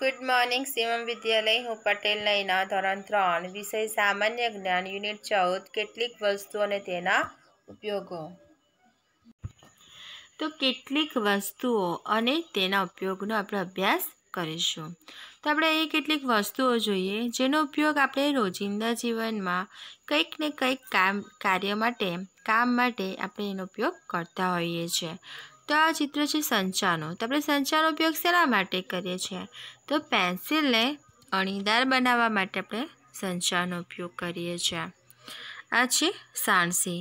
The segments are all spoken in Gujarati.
ગુડ મોર્નિંગ શિવમ વિદ્યાલય હું પટેલ નયના ધોરણ ત્રણ વિષય સામાન્ય જ્ઞાન યુનિટ ચૌદ કેટલીક વસ્તુ અને તેના ઉપયોગો તો કેટલીક વસ્તુઓ અને તેના ઉપયોગનો આપણે અભ્યાસ કરીશું તો આપણે એ કેટલીક વસ્તુઓ જોઈએ જેનો ઉપયોગ આપણે રોજિંદા જીવનમાં કંઈક ને કંઈક કામ કાર્ય માટે કામ માટે આપણે એનો ઉપયોગ કરતા હોઈએ છીએ તો આ ચિત્ર છે સંચાનો તો આપણે સંચાનો ઉપયોગ શેના માટે કરીએ છીએ તો પેન્સિલને અણીદાર બનાવવા માટે આપણે સંચાનો ઉપયોગ કરીએ છીએ આ છે સાણસી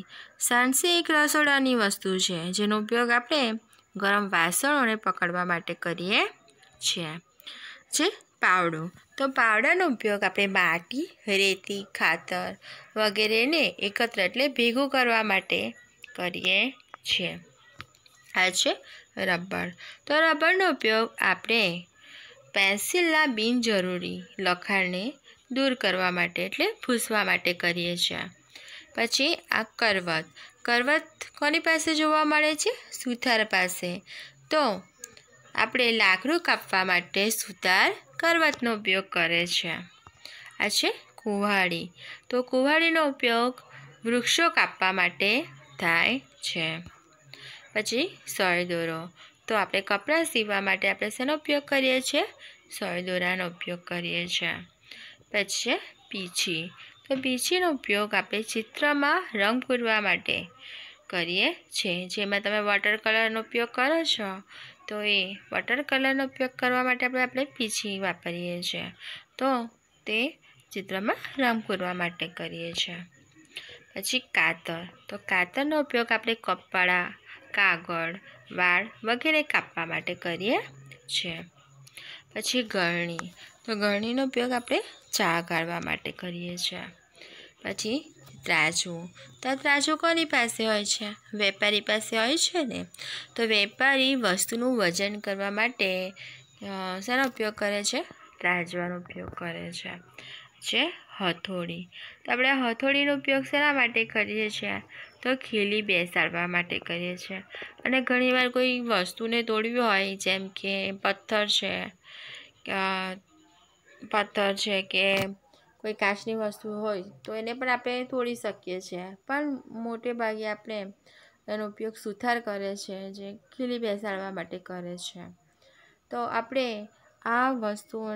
સાણસી એક રસોડાની વસ્તુ છે જેનો ઉપયોગ આપણે ગરમ વાસણોને પકડવા માટે કરીએ છીએ છે પાવડું તો પાવડાનો ઉપયોગ આપણે માટી રેતી ખાતર વગેરેને એકત્ર એટલે ભેગું કરવા માટે કરીએ છીએ આ છે રબર તો રબરનો ઉપયોગ આપણે પેન્સિલના બિનજરૂરી લખાણને દૂર કરવા માટે એટલે ભૂસવા માટે કરીએ છીએ પછી આ કરવત કરવત કોની પાસે જોવા મળે છે સુથાર પાસે તો આપણે લાકડું કાપવા માટે સુથાર કરવતનો ઉપયોગ કરે છે આ છે કુવાડી તો કુહાડીનો ઉપયોગ વૃક્ષો કાપવા માટે થાય છે પછી સોય દોરો તો આપણે કપડાં સીવવા માટે આપણે શેનો ઉપયોગ કરીએ છીએ સોય દોરાનો ઉપયોગ કરીએ છીએ પછી છે પીછી તો પીછીનો ઉપયોગ આપણે ચિત્રમાં રંગ પૂરવા માટે કરીએ છીએ જેમાં તમે વોટર કલરનો ઉપયોગ કરો છો તો એ વોટર કલરનો ઉપયોગ કરવા માટે આપણે આપણે પીછી વાપરીએ છીએ તો તે ચિત્રમાં રંગ પૂરવા માટે કરીએ છીએ પછી કાતર તો કાતરનો ઉપયોગ આપણે કપડા કાગળ વાળ વગેરે કાપવા માટે કરીએ છીએ પછી ગળણી તો ગળણીનો ઉપયોગ આપણે ચા કાઢવા માટે કરીએ છીએ પછી ત્રાજુ તો ત્રાજુ કોની પાસે હોય છે વેપારી પાસે હોય છે ને તો વેપારી વસ્તુનું વજન કરવા માટે શાનો ઉપયોગ કરે છે ત્રાજવાનો ઉપયોગ કરે છે જે હથોડી તો આપણે હથોડીનો ઉપયોગ શેના માટે કરીએ છીએ તો ખીલી બેસાડવા માટે કરીએ છીએ અને ઘણીવાર કોઈ વસ્તુને તોડવી હોય જેમ કે પથ્થર છે પથ્થર છે કે કોઈ કાચની વસ્તુ હોય તો એને પણ આપણે તોડી શકીએ છીએ પણ મોટે ભાગે આપણે એનો ઉપયોગ સુથાર કરે છે જે ખીલી બેસાડવા માટે કરે છે તો આપણે આ વસ્તુઓ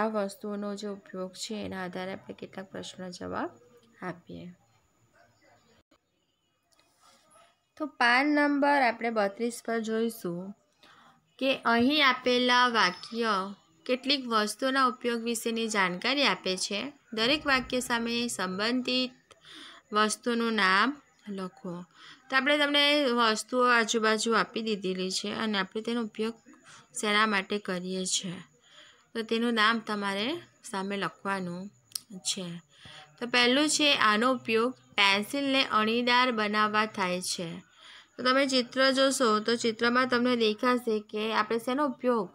આ વસ્તુઓનો જે ઉપયોગ છે એના આધારે આપણે કેટલાક પ્રશ્નોના જવાબ આપીએ તો પાન નંબર આપણે બત્રીસ પર જોઈશું કે અહીં આપેલા વાક્ય કેટલીક વસ્તુઓના ઉપયોગ વિશેની જાણકારી આપે છે દરેક વાક્ય સામે સંબંધિત વસ્તુનું નામ લખો તો આપણે તમને વસ્તુઓ આજુબાજુ આપી દીધેલી છે અને આપણે તેનો ઉપયોગ શેના માટે કરીએ છીએ તો તેનું નામ તમારે સામે લખવાનું છે તો પહેલું છે આનો ઉપયોગ પેન્સિલને અણીદાર બનાવવા થાય છે તો તમે ચિત્ર જોશો તો ચિત્રમાં તમને દેખાશે કે આપણે શેનો ઉપયોગ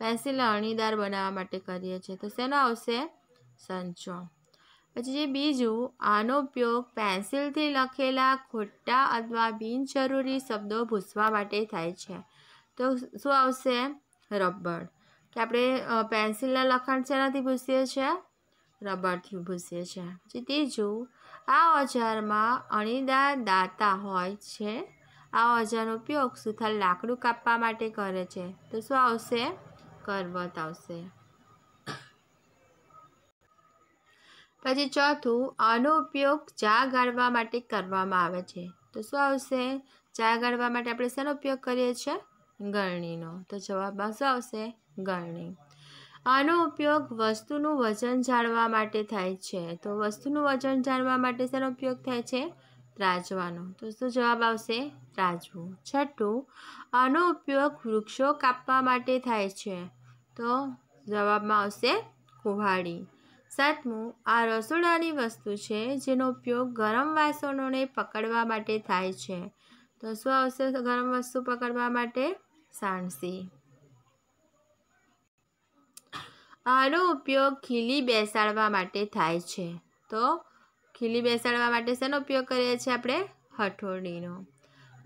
પેન્સિલને અણીદાર બનાવવા માટે કરીએ છીએ તો શેનો આવશે સંચો પછી જે બીજું આનો ઉપયોગ પેન્સિલથી લખેલા ખોટા અથવા બિનજરૂરી શબ્દો ભૂસવા માટે થાય છે તો શું આવશે રબડ કે આપણે પેન્સિલના લખાણ શેનાથી ભૂસીએ છીએ રબરથી ભૂસીએ છીએ પછી ત્રીજું આ ઓજારમાં અણીદાર દાંતા હોય છે આ ઓજારનો ઉપયોગ સુથાર લાકડું કાપવા માટે કરે છે તો શું આવશે કરવત આવશે પછી ચોથું આનો ઉપયોગ ચા ગાળવા માટે કરવામાં આવે છે તો શું આવશે ચા ગાળવા માટે આપણે શેનો ઉપયોગ કરીએ છીએ ગરણીનો તો જવાબમાં શું આવશે ગરણી આનો ઉપયોગ વસ્તુનું વજન જાણવા માટે થાય છે તો વસ્તુનું વજન જાણવા માટે શેનો ઉપયોગ થાય છે ત્રાજવાનો તો શું જવાબ આવશે ત્રાજવું છઠ્ઠું આનો ઉપયોગ વૃક્ષો કાપવા માટે થાય છે તો જવાબમાં આવશે કુહાડી સાતમું આ રસોડાની વસ્તુ છે જેનો ઉપયોગ ગરમ વાસણોને પકડવા માટે થાય છે તો શું આવશે ગરમ વસ્તુ પકડવા માટે સાણસી આનો ઉપયોગ ખીલી બેસાડવા માટે થાય છે તો ખીલી બેસાડવા માટે શેનો ઉપયોગ કરીએ છીએ આપણે હથોડીનો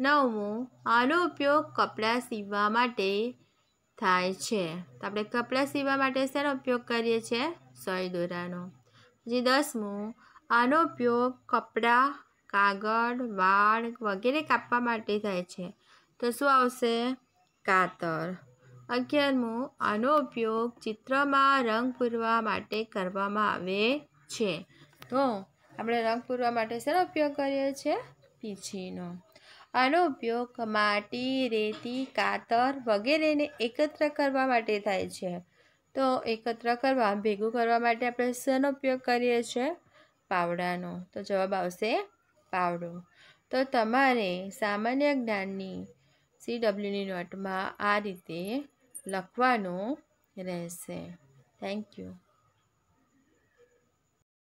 નવમું આનો ઉપયોગ કપડાં સીવવા માટે થાય છે તો આપણે કપડાં સીવવા માટે શેનો ઉપયોગ કરીએ છીએ સોય દોરાનો પછી દસમું આનો ઉપયોગ કપડાં કાગળ વાળ વગેરે કાપવા માટે થાય છે તો શું આવશે કાતર અગિયારમું આનો ઉપયોગ ચિત્રમાં રંગ પૂરવા માટે કરવામાં આવે છે તો આપણે રંગ પૂરવા માટે શેનો ઉપયોગ કરીએ છીએ પીછીનો આનો ઉપયોગ માટી રેતી કાતર વગેરેને એકત્ર કરવા માટે થાય છે તો એકત્ર કરવા ભેગું કરવા માટે આપણે શેનો ઉપયોગ કરીએ છીએ પાવડાનો તો જવાબ આવશે પાવડો તો તમારે સામાન્ય જ્ઞાનની સીડબ્લ્યુની નોટમાં આ રીતે લખવાનો રહેશે થેન્ક યુ